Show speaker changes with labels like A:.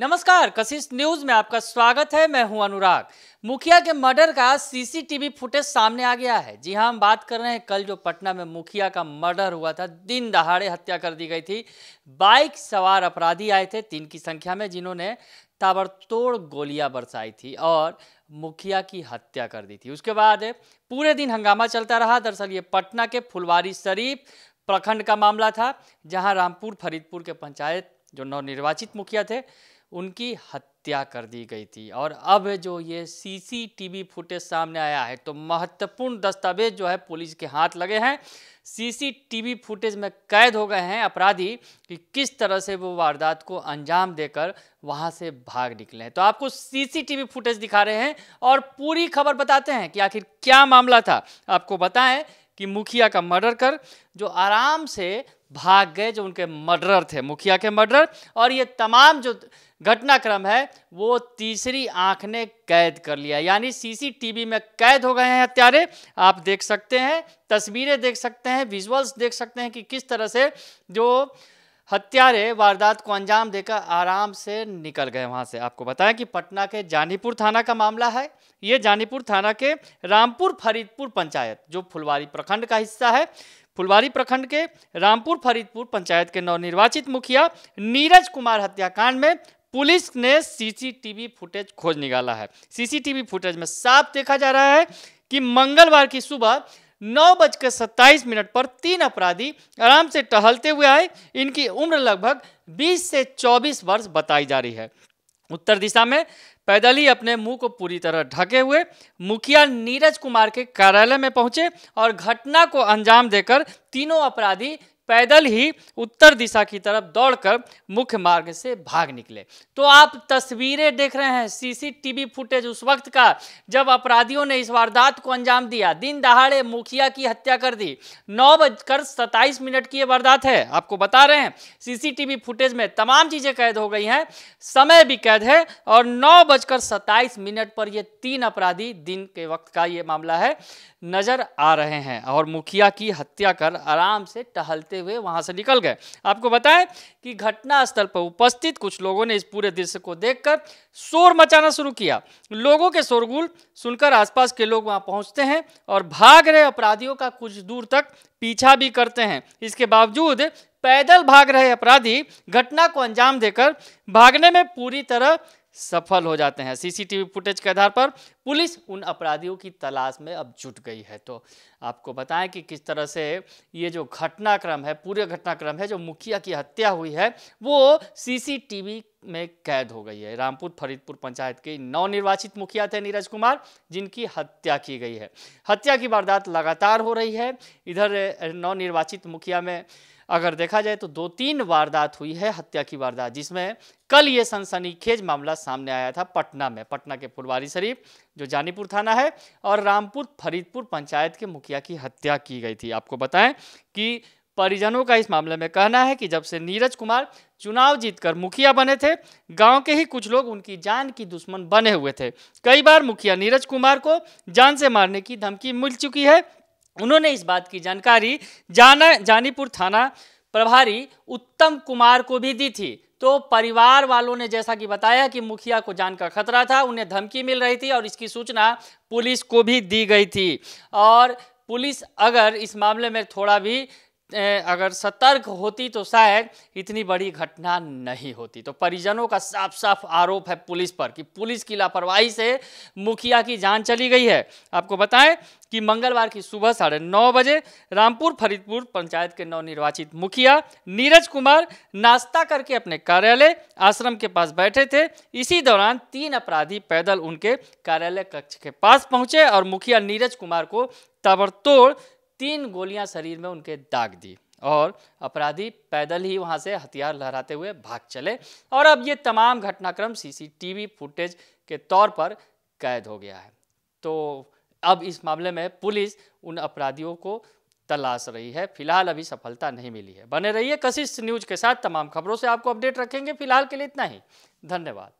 A: नमस्कार कशिश न्यूज में आपका स्वागत है मैं हूं अनुराग मुखिया के मर्डर का सीसीटीवी फुटेज सामने आ गया है जी हाँ हम बात कर रहे हैं कल जो पटना में मुखिया का मर्डर हुआ था दिन दहाड़े हत्या कर दी गई थी बाइक सवार अपराधी आए थे तीन की संख्या में जिन्होंने ताबड़तोड़ गोलियां बरसाई थी और मुखिया की हत्या कर दी थी उसके बाद पूरे दिन हंगामा चलता रहा दरअसल ये पटना के फुलवारी शरीफ प्रखंड का मामला था जहाँ रामपुर फरीदपुर के पंचायत जो नवनिर्वाचित मुखिया थे उनकी हत्या कर दी गई थी और अब जो ये सीसीटीवी फुटेज सामने आया है तो महत्वपूर्ण दस्तावेज जो है पुलिस के हाथ लगे हैं सीसीटीवी फुटेज में कैद हो गए हैं अपराधी कि किस तरह से वो वारदात को अंजाम देकर वहां से भाग निकले हैं तो आपको सीसीटीवी फुटेज दिखा रहे हैं और पूरी खबर बताते हैं कि आखिर क्या मामला था आपको बताएं कि मुखिया का मर्डर कर जो आराम से भाग गए जो उनके मर्डरर थे मुखिया के मर्डरर और ये तमाम जो घटनाक्रम है वो तीसरी आंख ने कैद कर लिया यानी सीसीटीवी में कैद हो गए हैं हत्यारे आप देख सकते हैं तस्वीरें देख सकते हैं विजुअल्स देख सकते हैं कि किस तरह से जो हत्यारे वारदात को अंजाम देकर आराम से निकल गए वहाँ से आपको बताएं कि पटना के जानीपुर थाना का मामला है ये जानीपुर थाना के रामपुर फरीदपुर पंचायत जो फुलवारी प्रखंड का हिस्सा है फुलवारी प्रखंड के रामपुर फरीदपुर पंचायत के नवनिर्वाचित मुखिया नीरज कुमार हत्याकांड में पुलिस ने सीसीटीवी फुटेज खोज निकाला है सीसीटीवी फुटेज में साफ देखा जा रहा है कि मंगलवार की सुबह नौ बजकर सत्ताईस मिनट पर तीन अपराधी आराम से टहलते हुए आए इनकी उम्र लगभग 20 से 24 वर्ष बताई जा रही है उत्तर दिशा में पैदल ही अपने मुंह को पूरी तरह ढके हुए मुखिया नीरज कुमार के कार्यालय में पहुंचे और घटना को अंजाम देकर तीनों अपराधी पैदल ही उत्तर दिशा की तरफ दौड़कर मुख्य मार्ग से भाग निकले तो आप तस्वीरें देख रहे हैं सीसीटीवी फुटेज उस वक्त का जब अपराधियों ने इस वारदात को अंजाम दिया दिन दहाड़े मुखिया की हत्या कर दी नौ बजकर सत्ताईस मिनट की यह वारदात है आपको बता रहे हैं सीसीटीवी फुटेज में तमाम चीजें कैद हो गई हैं समय भी कैद है और नौ बजकर सत्ताईस मिनट पर यह तीन अपराधी दिन के वक्त का ये मामला है नजर आ रहे हैं और मुखिया की हत्या कर आराम से टहलते करते हुए वहां से निकल गए आपको बताएं कि घटना स्थल पर उपस्थित कुछ लोगों ने इस पूरे दृश्य को देखकर शोर मचाना शुरू किया लोगों के शोरगुल सुनकर आसपास के लोग वहां पहुंचते हैं और भाग रहे अपराधियों का कुछ दूर तक पीछा भी करते हैं इसके बावजूद पैदल भाग रहे अपराधी घटना को अंजाम देकर भागने में पूरी तरह सफल हो जाते हैं सीसीटीवी फुटेज के आधार पर पुलिस उन अपराधियों की तलाश में अब जुट गई है तो आपको बताएं कि किस तरह से ये जो घटनाक्रम है पूरे घटनाक्रम है जो मुखिया की हत्या हुई है वो सीसीटीवी में कैद हो गई है रामपुर फरीदपुर पंचायत के नवनिर्वाचित मुखिया थे नीरज कुमार जिनकी हत्या की गई है हत्या की वारदात लगातार हो रही है इधर नवनिर्वाचित मुखिया में अगर देखा जाए तो दो तीन वारदात हुई है हत्या की वारदात जिसमें कल ये सनसनीखेज मामला सामने आया था पटना में पटना के फुलवारी शरीफ जो जानीपुर थाना है और रामपुर फरीदपुर पंचायत के मुखिया की हत्या की गई थी आपको बताएं कि परिजनों का इस मामले में कहना है कि जब से नीरज कुमार चुनाव जीतकर मुखिया बने थे गांव के ही कुछ लोग उनकी जान की दुश्मन बने हुए थे कई बार मुखिया नीरज कुमार को जान से मारने की धमकी मिल चुकी है उन्होंने इस बात की जानकारी जाना जानीपुर थाना प्रभारी उत्तम कुमार को भी दी थी तो परिवार वालों ने जैसा कि बताया कि मुखिया को जान का खतरा था उन्हें धमकी मिल रही थी और इसकी सूचना पुलिस को भी दी गई थी और पुलिस अगर इस मामले में थोड़ा भी अगर सतर्क होती तो शायद इतनी बड़ी घटना नहीं होती तो परिजनों का साफ साफ आरोप है पुलिस पर कि पुलिस की लापरवाही से मुखिया की जान चली गई है आपको बताएं कि मंगलवार की सुबह साढ़े नौ बजे रामपुर फरीदपुर पंचायत के नवनिर्वाचित मुखिया नीरज कुमार नाश्ता करके अपने कार्यालय आश्रम के पास बैठे थे इसी दौरान तीन अपराधी पैदल उनके कार्यालय कक्ष के पास पहुंचे और मुखिया नीरज कुमार को ताबड़तोड़ तीन गोलियां शरीर में उनके दाग दी और अपराधी पैदल ही वहां से हथियार लहराते हुए भाग चले और अब ये तमाम घटनाक्रम सीसीटीवी फुटेज के तौर पर कैद हो गया है तो अब इस मामले में पुलिस उन अपराधियों को तलाश रही है फिलहाल अभी सफलता नहीं मिली है बने रहिए कशिश न्यूज के साथ तमाम खबरों से आपको अपडेट रखेंगे फिलहाल के लिए इतना ही धन्यवाद